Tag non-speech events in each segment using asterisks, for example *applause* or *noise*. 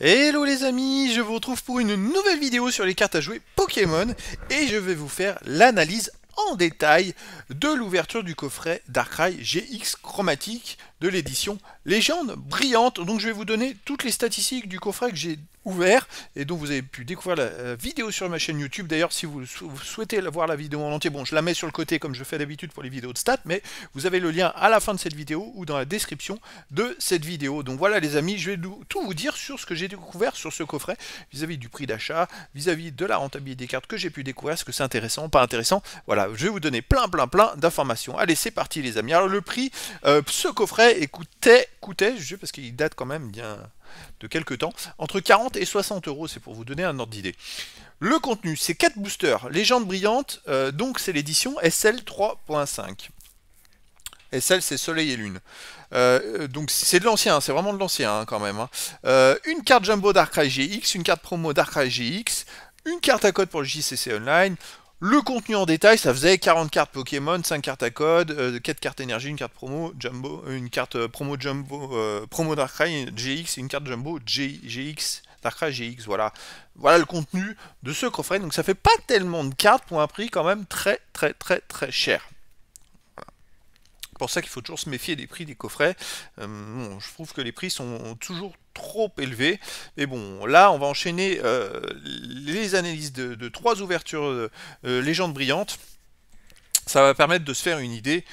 Hello les amis, je vous retrouve pour une nouvelle vidéo sur les cartes à jouer Pokémon et je vais vous faire l'analyse en détail de l'ouverture du coffret Darkrai GX Chromatique de l'édition Légende Brillante. Donc je vais vous donner toutes les statistiques du coffret que j'ai ouvert et dont vous avez pu découvrir la euh, vidéo sur ma chaîne YouTube. D'ailleurs, si vous souhaitez voir la vidéo en entier, bon, je la mets sur le côté comme je fais d'habitude pour les vidéos de stats, mais vous avez le lien à la fin de cette vidéo ou dans la description de cette vidéo. Donc voilà les amis, je vais tout vous dire sur ce que j'ai découvert sur ce coffret vis-à-vis du prix d'achat, vis-à-vis de la rentabilité des cartes que j'ai pu découvrir, ce que c'est intéressant, pas intéressant. Voilà, je vais vous donner plein plein plein d'informations. Allez, c'est parti les amis. Alors le prix, euh, ce coffret et coûtait, je sais parce qu'il date quand même bien de quelques temps, entre 40 et 60 euros, c'est pour vous donner un ordre d'idée. Le contenu, c'est 4 boosters, Légende brillante, euh, donc c'est l'édition SL 3.5. SL, c'est Soleil et Lune. Euh, euh, donc c'est de l'ancien, c'est vraiment de l'ancien hein, quand même. Hein. une carte Jumbo Darkrai GX, une carte promo Darkrai GX, une carte à code pour le JCC Online, le contenu en détail, ça faisait 40 cartes Pokémon, 5 cartes à code, 4 euh, cartes énergie, une carte promo, jumbo, euh, une carte euh, promo jumbo, promo Darkrai GX une carte jumbo GX, Darkrai GX, voilà. Voilà le contenu de ce coffret, donc ça fait pas tellement de cartes pour un prix quand même très très très très cher. C'est pour ça qu'il faut toujours se méfier des prix des coffrets. Euh, je trouve que les prix sont toujours trop élevés. Mais bon, là, on va enchaîner euh, les analyses de, trois ouvertures euh, légendes brillantes ça va permettre de se faire une idée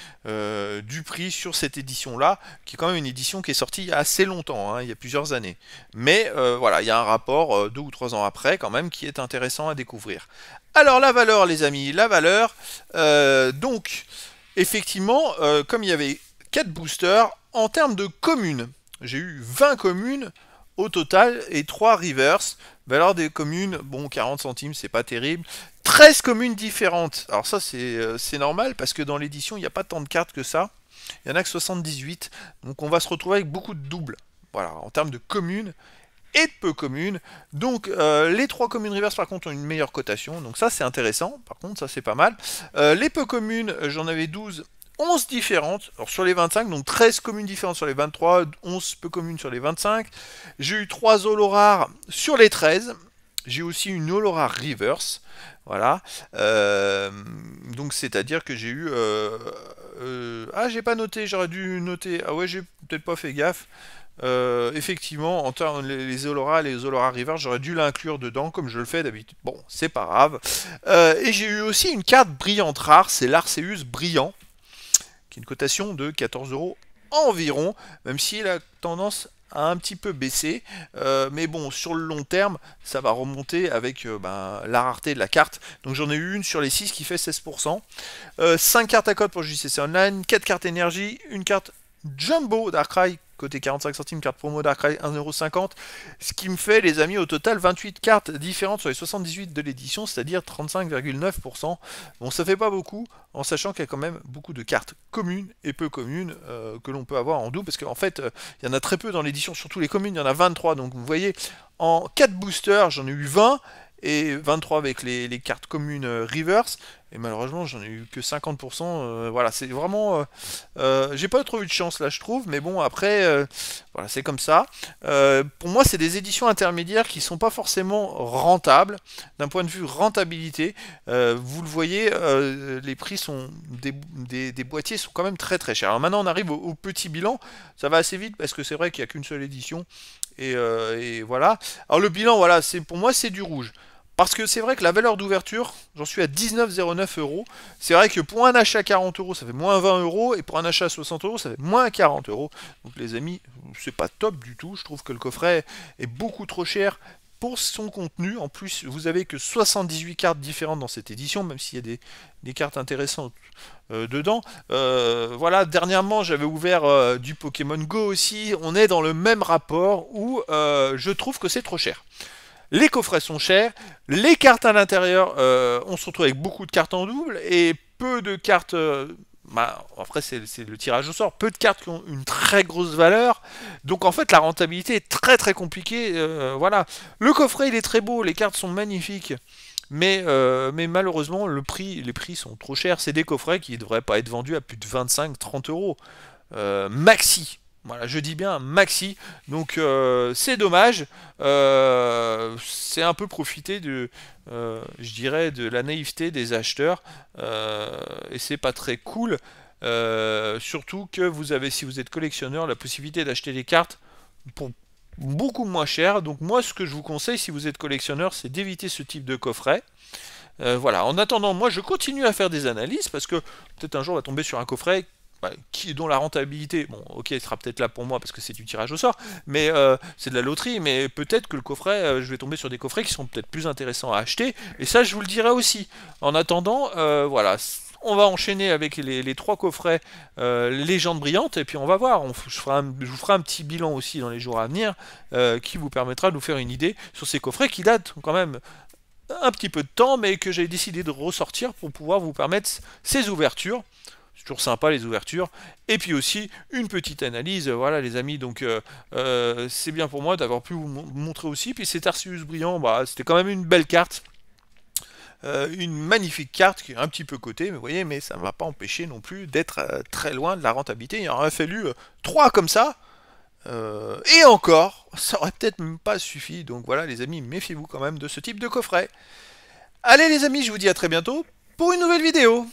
du prix sur cette édition-là, qui est quand même une édition qui est sortie il y a assez longtemps, hein, il y a plusieurs années. Mais voilà, il y a un rapport deux ou trois ans après quand même qui est intéressant à découvrir. Alors la valeur les amis, la valeur, donc effectivement, euh, comme il y avait 4 boosters, en termes de communes, j'ai eu 20 communes au total et 3 reverse. Valeur des communes, bon 40 centimes, c'est pas terrible. 13 communes différentes. Alors ça euh, c'est normal parce que dans l'édition il n'y a pas tant de cartes que ça. Il n'y en a que 78. Donc on va se retrouver avec beaucoup de doubles. Voilà, en termes de communes et peu communes. Donc euh, les trois communes reverse par contre ont une meilleure cotation, donc ça c'est intéressant, par contre ça c'est pas mal. Euh, les peu communes, j'en avais 12, 11 différentes alors sur les 25, donc 13 communes différentes sur les 23, 11 peu communes sur les 25. J'ai eu 3 rare sur les 13. J'ai aussi une Olora Reverse, voilà. Euh, donc c'est-à-dire que j'ai eu... ah j'ai pas noté, j'aurais dû noter. Ah ouais j'ai peut-être pas fait gaffe. Euh, effectivement, en termes les Olora et les Olora River, j'aurais dû l'inclure dedans, comme je le fais d'habitude. Bon, c'est pas grave. Euh, et j'ai eu aussi une carte brillante rare, c'est l'Arceus Brillant, qui est une cotation de 14 euros environ, même si la tendance a un petit peu baissé euh, mais bon, sur le long terme, ça va remonter avec ben, la rareté de la carte. Donc j'en ai eu une sur les 6 qui fait 16%. 5 cartes à code pour JCC Online, 4 cartes énergie, une carte Jumbo Darkrai Côté 45 centimes, carte promo Dark 1,50€. Ce qui me fait, les amis, au total 28 cartes différentes sur les 78 de l'édition, c'est-à-dire 35,9%. Bon, ça fait pas beaucoup, en sachant qu'il y a quand même beaucoup de cartes communes et peu communes euh, que l'on peut avoir en double, parce qu'en fait, euh, il y en a très peu dans l'édition, surtout les communes, il y en a 23. Donc vous voyez, en 4 boosters, j'en ai eu 20, et 23 avec les, cartes communes euh, reverse. Et malheureusement, j'en ai eu que 50%. Euh, voilà, c'est vraiment. Euh, j'ai pas trop eu de chance là, je trouve. Mais bon, après, voilà, c'est comme ça. pour moi, c'est des éditions intermédiaires qui sont pas forcément rentables. D'un point de vue rentabilité, vous le voyez, les prix sont des, des, boîtiers sont quand même très très chers. Alors maintenant, on arrive au, petit bilan. Ça va assez vite parce que c'est vrai qu'il n'y a qu'une seule édition. Et, et voilà. Alors le bilan, voilà, c'est pour moi, c'est du rouge. Parce que c'est vrai que la valeur d'ouverture, j'en suis à 19,09 euros. C'est vrai que pour un achat à 40 euros, ça fait moins 20 euros. Et pour un achat à 60 euros, ça fait moins 40 euros. Donc les amis, c'est pas top du tout. Je trouve que le coffret est beaucoup trop cher pour son contenu. En plus, vous avez que 78 cartes différentes dans cette édition, même s'il y a des, cartes intéressantes euh, dedans. Euh, voilà, dernièrement, j'avais ouvert euh, du Pokémon Go aussi. On est dans le même rapport où je trouve que c'est trop cher les coffrets sont chers, les cartes à l'intérieur, euh, on se retrouve avec beaucoup de cartes en double et peu de cartes. Euh, bah, après, c'est le tirage au sort. Peu de cartes qui ont une très grosse valeur. Donc, en fait, la rentabilité est très très compliquée. Euh, voilà. Le coffret, il est très beau. Les cartes sont magnifiques. Mais, mais, malheureusement, le prix, les prix sont trop chers. C'est des coffrets qui ne devraient pas être vendus à plus de 25-30 euros. maxi. Voilà, je dis bien maxi. Donc euh, c'est dommage. Euh, c'est un peu profiter de, euh, je dirais, de la naïveté des acheteurs. et c'est pas très cool. surtout que vous avez, si vous êtes collectionneur, la possibilité d'acheter des cartes pour beaucoup moins cher. Donc moi, ce que je vous conseille, si vous êtes collectionneur, c'est d'éviter ce type de coffret. voilà, en attendant, moi je continue à faire des analyses parce que peut-être un jour on va tomber sur un coffret bah, qui, dont la rentabilité, bon, ok, sera peut-être là pour moi parce que c'est du tirage au sort, mais euh, c'est de la loterie, mais peut-être que le coffret, euh, je vais tomber sur des coffrets qui sont peut-être plus intéressants à acheter, et ça, je vous le dirai aussi. En attendant, euh, voilà, on va enchaîner avec les, trois coffrets légendes brillantes, et puis on va voir, je, je, vous ferai un petit bilan aussi dans les jours à venir, qui vous permettra de vous faire une idée sur ces coffrets qui datent quand même un petit peu de temps, mais que j'ai décidé de ressortir pour pouvoir vous permettre ces ouvertures c'est toujours sympa les ouvertures. Et puis aussi une petite analyse, euh, voilà les amis, donc euh, euh, c'est bien pour moi d'avoir pu vous montrer aussi. Puis cet Arceus Brillant, bah, c'était quand même une belle carte. une magnifique carte qui est un petit peu cotée, mais vous voyez, mais ça ne va pas empêcher non plus d'être très loin de la rentabilité. Il en aurait fallu 3 comme ça, et encore, *laughs* ça aurait peut-être même pas suffi. Donc voilà, les amis, méfiez-vous quand même de ce type de coffret. Allez, les amis, je vous dis à très bientôt pour une nouvelle vidéo.